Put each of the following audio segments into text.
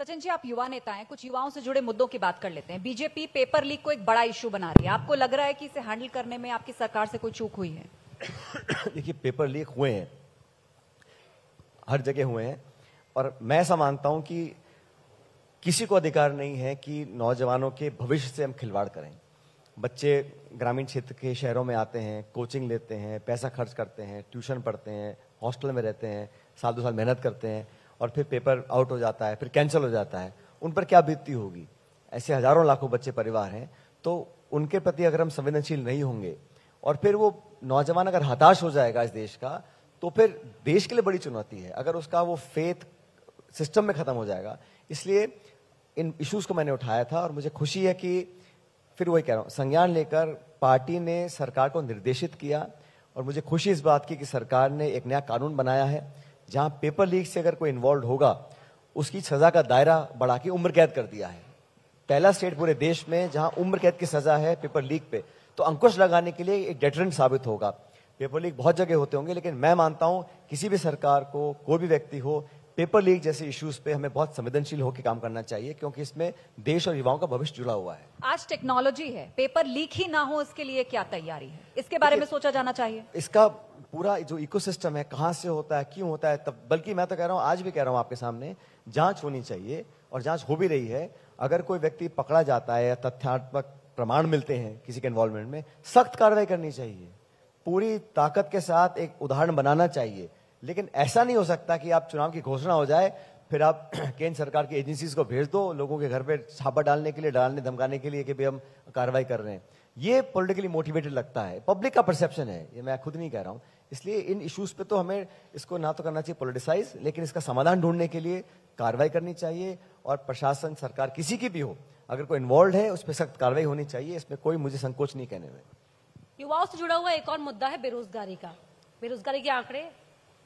सचिन जी आप युवा नेता हैं कुछ युवाओं से जुड़े मुद्दों की बात कर लेते हैं बीजेपी पेपर लीक को एक बड़ा इशू बना रही है आपको लग रहा है कि इसे हैंडल करने में आपकी सरकार से कोई चूक हुई है देखिए पेपर लीक हुए हैं हर जगह हुए हैं और मैं ऐसा मानता हूं कि किसी को अधिकार नहीं है कि नौजवानों के भविष्य से हम खिलवाड़ करें बच्चे ग्रामीण क्षेत्र के शहरों में आते हैं कोचिंग लेते हैं पैसा खर्च करते हैं ट्यूशन पढ़ते हैं हॉस्टल में रहते हैं साल दो साल मेहनत करते हैं और फिर पेपर आउट हो जाता है फिर कैंसिल हो जाता है उन पर क्या बीतती होगी ऐसे हजारों लाखों बच्चे परिवार हैं तो उनके प्रति अगर हम संवेदनशील नहीं होंगे और फिर वो नौजवान अगर हताश हो जाएगा इस देश का तो फिर देश के लिए बड़ी चुनौती है अगर उसका वो फेथ सिस्टम में खत्म हो जाएगा इसलिए इन इश्यूज को मैंने उठाया था और मुझे खुशी है कि फिर वही कह रहा हूँ संज्ञान लेकर पार्टी ने सरकार को निर्देशित किया और मुझे खुशी इस बात की कि सरकार ने एक नया कानून बनाया है जहां पेपर लीक से अगर कोई इन्वॉल्व होगा उसकी सजा का दायरा बढ़ा के उम्र कैद कर दिया है पहला स्टेट पूरे देश में जहां उम्र कैद की सजा है पेपर लीक पे तो अंकुश लगाने के लिए एक डेटरेंट साबित होगा पेपर लीक बहुत जगह होते होंगे लेकिन मैं मानता हूं किसी भी सरकार को कोई भी व्यक्ति हो पेपर लीक जैसे इश्यूज पे हमें बहुत संवेदनशील होकर काम करना चाहिए क्योंकि इसमें देश और युवाओं का भविष्य जुड़ा हुआ है आज टेक्नोलॉजी है पेपर लीक ही ना हो इसके लिए क्या तैयारी है इसके बारे में सोचा जाना चाहिए इसका पूरा जो इकोसिस्टम है कहाँ से होता है क्यों होता है तब बल्कि मैं तो कह रहा हूँ आज भी कह रहा हूँ आपके सामने जांच होनी चाहिए और जांच हो भी रही है अगर कोई व्यक्ति पकड़ा जाता है या तथ्यात्मक प्रमाण मिलते हैं किसी के इन्वॉल्वमेंट में सख्त कार्रवाई करनी चाहिए पूरी ताकत के साथ एक उदाहरण बनाना चाहिए लेकिन ऐसा नहीं हो सकता कि आप चुनाव की घोषणा हो जाए फिर आप केंद्र सरकार की एजेंसीज को भेज दो लोगों के घर पे छापा डालने के लिए डालने धमकाने के लिए कि भी हम कार्रवाई कर रहे हैं ये पॉलिटिकली मोटिवेटेड लगता है पब्लिक का परसेप्शन है ये मैं खुद नहीं कह रहा हूँ इसलिए इन इश्यूज पे तो हमें इसको ना तो करना चाहिए पोलिटिसाइज लेकिन इसका समाधान ढूंढने के लिए कार्रवाई करनी चाहिए और प्रशासन सरकार किसी की भी हो अगर कोई इन्वॉल्व है उस पर सख्त कार्रवाई होनी चाहिए इसमें कोई मुझे संकोच नहीं कहने में युवाओं से जुड़ा हुआ एक और मुद्दा है बेरोजगारी का बेरोजगारी के आंकड़े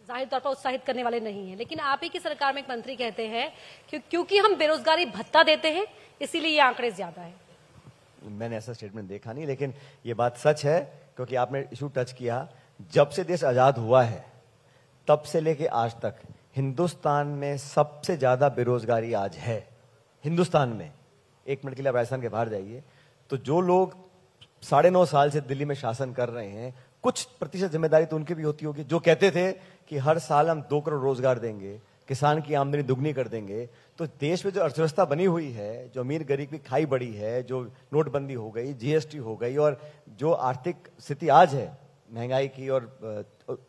जाहिर तौर पर उत्साहित करने वाले नहीं है लेकिन आप ही की सरकार में एक मंत्री कहते हैं कि क्योंकि हम बेरोजगारी भत्ता देते हैं इसीलिए ये आंकड़े ज्यादा है मैंने ऐसा स्टेटमेंट देखा नहीं लेकिन ये बात सच है क्योंकि आपने इशू टच किया जब से देश आजाद हुआ है तब से लेके आज तक हिंदुस्तान में सबसे ज्यादा बेरोजगारी आज है हिंदुस्तान में एक मिनट के लिए राजस्थान के बाहर जाइए तो जो लोग साढ़े नौ साल से दिल्ली में शासन कर रहे हैं कुछ प्रतिशत जिम्मेदारी तो उनकी भी होती होगी जो कहते थे कि हर साल हम दो करोड़ रोजगार देंगे किसान की आमदनी दुगनी कर देंगे तो देश में जो अर्थव्यवस्था बनी हुई है जो अमीर गरीब की खाई बड़ी है जो नोटबंदी हो गई जीएसटी हो गई और जो आर्थिक स्थिति आज है महंगाई की और